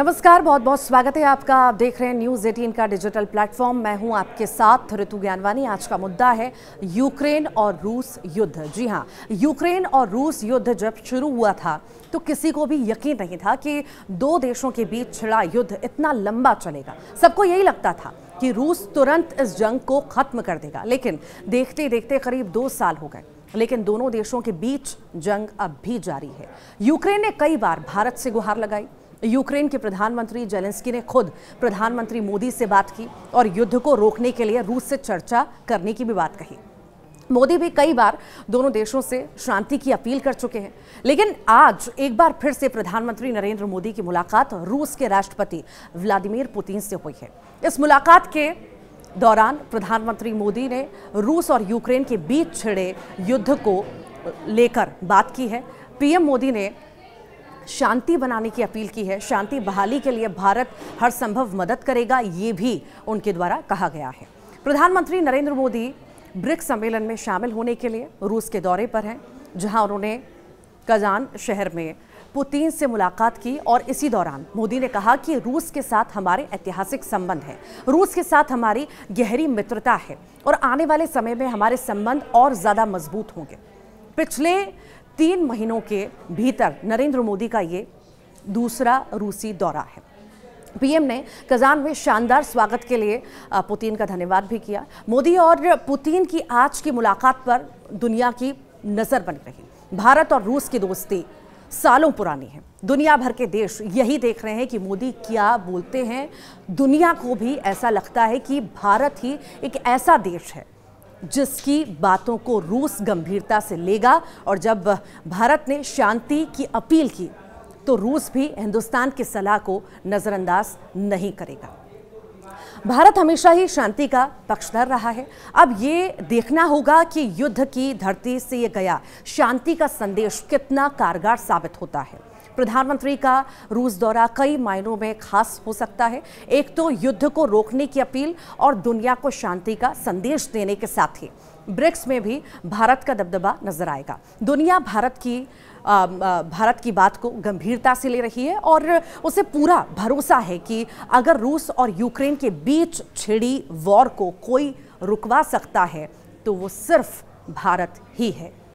नमस्कार बहुत बहुत स्वागत है आपका आप देख रहे हैं न्यूज़ 18 का डिजिटल प्लेटफॉर्म मैं हूं आपके साथ ऋतु ज्ञानवानी आज का मुद्दा है यूक्रेन और रूस युद्ध जी हां यूक्रेन और रूस युद्ध जब शुरू हुआ था तो किसी को भी यकीन नहीं था कि दो देशों के बीच छिड़ा युद्ध इतना लंबा चलेगा सबको यही लगता था कि रूस तुरंत इस जंग को ख़त्म कर देगा लेकिन देखते देखते करीब दो साल हो गए लेकिन दोनों देशों के बीच जंग अब भी जारी है यूक्रेन ने कई बार भारत से गुहार लगाई यूक्रेन के प्रधानमंत्री जेलेंस्की ने खुद प्रधानमंत्री मोदी से बात की और युद्ध को रोकने के लिए रूस से चर्चा करने की भी बात कही मोदी भी कई बार दोनों देशों से शांति की अपील कर चुके हैं लेकिन आज एक बार फिर से प्रधानमंत्री नरेंद्र मोदी की मुलाकात रूस के राष्ट्रपति व्लादिमीर पुतिन से हुई है इस मुलाकात के दौरान प्रधानमंत्री मोदी ने रूस और यूक्रेन के बीच छिड़े युद्ध को लेकर बात की है पीएम मोदी ने शांति बनाने की अपील की है शांति बहाली के लिए भारत हर संभव मदद करेगा ये भी उनके द्वारा कहा गया है प्रधानमंत्री नरेंद्र मोदी ब्रिक्स सम्मेलन में शामिल होने के लिए रूस के दौरे पर हैं जहां उन्होंने कजान शहर में पुतिन से मुलाकात की और इसी दौरान मोदी ने कहा कि रूस के साथ हमारे ऐतिहासिक संबंध हैं रूस के साथ हमारी गहरी मित्रता है और आने वाले समय में हमारे संबंध और ज़्यादा मजबूत होंगे पिछले तीन महीनों के भीतर नरेंद्र मोदी का ये दूसरा रूसी दौरा है पीएम ने कजान में शानदार स्वागत के लिए पुतिन का धन्यवाद भी किया मोदी और पुतिन की आज की मुलाकात पर दुनिया की नज़र बन रही भारत और रूस की दोस्ती सालों पुरानी है दुनिया भर के देश यही देख रहे हैं कि मोदी क्या बोलते हैं दुनिया को भी ऐसा लगता है कि भारत ही एक ऐसा देश है जिसकी बातों को रूस गंभीरता से लेगा और जब भारत ने शांति की अपील की तो रूस भी हिंदुस्तान की सलाह को नज़रअंदाज नहीं करेगा भारत हमेशा ही शांति का पक्षधर रहा है अब ये देखना होगा कि युद्ध की धरती से ये गया शांति का संदेश कितना कारगर साबित होता है प्रधानमंत्री का रूस दौरा कई मायनों में खास हो सकता है एक तो युद्ध को रोकने की अपील और दुनिया को शांति का संदेश देने के साथ ही ब्रिक्स में भी भारत का दबदबा नजर आएगा दुनिया भारत की आ, भारत की बात को गंभीरता से ले रही है और उसे पूरा भरोसा है कि अगर रूस और यूक्रेन के बीच छिड़ी वॉर को कोई रुकवा सकता है तो वो सिर्फ भारत ही है